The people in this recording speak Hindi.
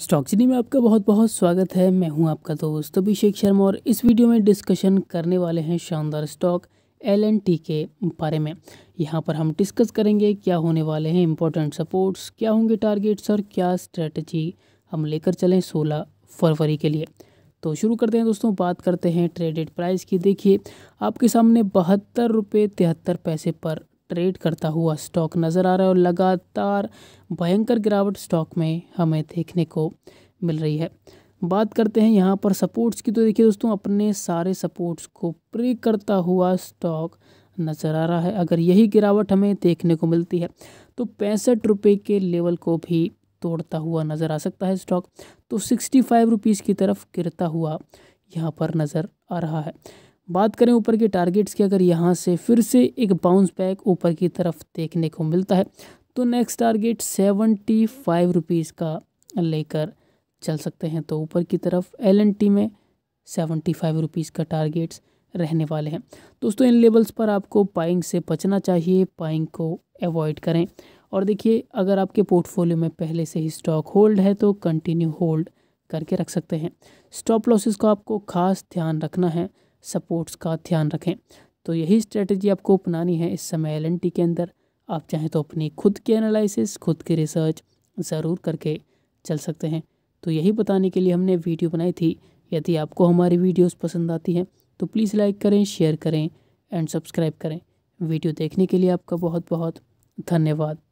स्टॉक चीनी में आपका बहुत बहुत स्वागत है मैं हूं आपका दोस्त अभिषेक शर्मा और इस वीडियो में डिस्कशन करने वाले हैं शानदार स्टॉक एल एंड टी के बारे में यहाँ पर हम डिस्कस करेंगे क्या होने वाले हैं इंपॉर्टेंट सपोर्ट्स क्या होंगे टारगेट्स और क्या स्ट्रेटजी हम लेकर चलें सोलह फरवरी के लिए तो शुरू करते हैं दोस्तों बात करते हैं ट्रेडेड प्राइस की देखिए आपके सामने बहत्तर रुपये तिहत्तर पैसे पर ट्रेड करता हुआ स्टॉक नज़र आ रहा है और लगातार भयंकर गिरावट स्टॉक में हमें देखने को मिल रही है बात करते हैं यहाँ पर सपोर्ट्स की तो देखिए दोस्तों अपने सारे सपोर्ट्स को प्रे करता हुआ स्टॉक नज़र आ रहा है अगर यही गिरावट हमें देखने को मिलती है तो पैंसठ रुपये के लेवल को भी तोड़ता हुआ नज़र आ सकता है स्टॉक तो सिक्सटी फाइव रुपीज़ की तरफ गिरता हुआ यहाँ पर नज़र आ रहा है बात करें ऊपर के टारगेट्स की अगर यहाँ से फिर से एक बाउंस बैक ऊपर की तरफ देखने को मिलता है तो next target seventy five rupees का लेकर चल सकते हैं तो ऊपर की तरफ एल एन टी में सेवेंटी फाइव रुपीज़ का टारगेट्स रहने वाले हैं दोस्तों इन लेवल्स पर आपको पाइंग से बचना चाहिए पाइंग को अवॉइड करें और देखिए अगर आपके पोर्टफोलियो में पहले से ही स्टॉक होल्ड है तो कंटिन्यू होल्ड करके रख सकते हैं स्टॉप लॉसेस को आपको खास ध्यान रखना है सपोर्ट्स का ध्यान रखें तो यही स्ट्रेटजी आपको अपनानी है इस समय एल के अंदर आप चाहें तो अपनी खुद के एनालिसिस खुद की रिसर्च ज़रूर करके चल सकते हैं तो यही बताने के लिए हमने वीडियो बनाई थी यदि आपको हमारी वीडियोस पसंद आती हैं तो प्लीज़ लाइक करें शेयर करें एंड सब्सक्राइब करें वीडियो देखने के लिए आपका बहुत बहुत धन्यवाद